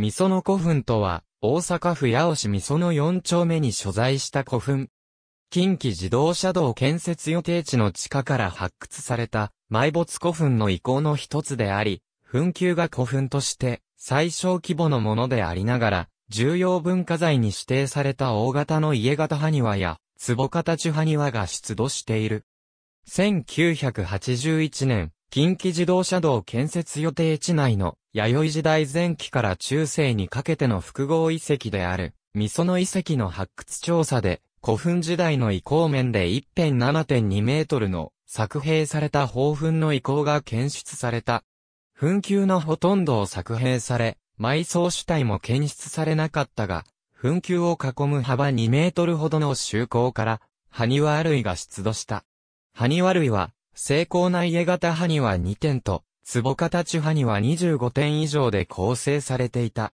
味噌の古墳とは、大阪府八尾市味噌の4丁目に所在した古墳。近畿自動車道建設予定地の地下から発掘された埋没古墳の遺構の一つであり、墳丘が古墳として最小規模のものでありながら、重要文化財に指定された大型の家型埴輪や壺形埴埴輪が出土している。1981年、近畿自動車道建設予定地内の弥生時代前期から中世にかけての複合遺跡である、味噌の遺跡の発掘調査で、古墳時代の遺構面で一辺7.2メートルの作兵された宝墳の遺構が検出された。墳丘のほとんどを作兵され、埋葬主体も検出されなかったが、墳丘を囲む幅2メートルほどの周口から、埴輪類が出土した。埴輪類は、成功な家型派には2点と、壺形派には25点以上で構成されていた。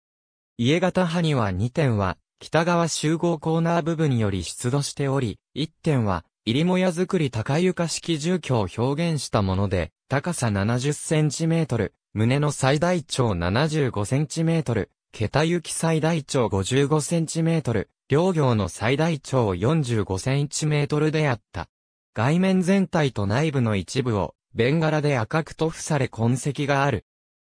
家型派には2点は、北側集合コーナー部分より出土しており、1点は、入もや作り高床式住居を表現したもので、高さ70センチメートル、胸の最大長75センチメートル、桁行き最大長55センチメートル、両行の最大長45センチメートルであった。外面全体と内部の一部を、ベンガラで赤く塗布され痕跡がある。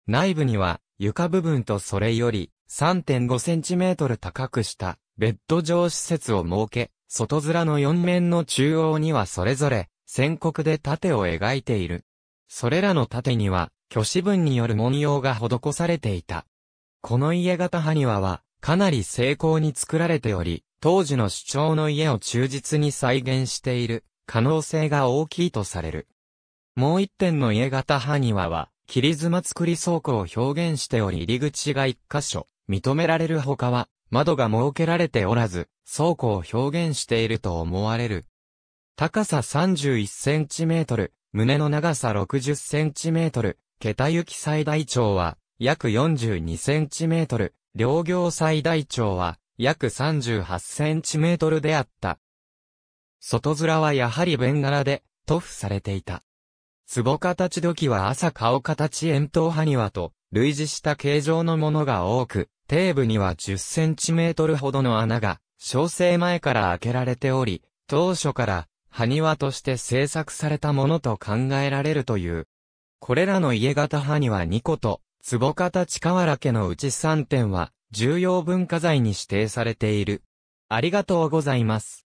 内部には、床部分とそれより、3.5センチメートル高くした、ベッド上施設を設け、外面の4面の中央にはそれぞれ、線刻で盾を描いている。それらの盾には、虚子文による文様が施されていた。この家型埴輪は、かなり精巧に作られており、当時の主張の家を忠実に再現している。可能性が大きいとされる。もう一点の家型埴輪は、切妻作り倉庫を表現しており入り口が一箇所、認められる他は、窓が設けられておらず、倉庫を表現していると思われる。高さ31センチメートル、胸の長さ60センチメートル、桁行き最大長は、約42センチメートル、両行最大長は、約38センチメートルであった。外面はやはり弁柄で、塗布されていた。壺形土器は朝顔形円筒埴輪と、類似した形状のものが多く、底部には10センチメートルほどの穴が、小生前から開けられており、当初から、埴輪として制作されたものと考えられるという。これらの家型埴輪2個と、壺形原家のうち3点は、重要文化財に指定されている。ありがとうございます。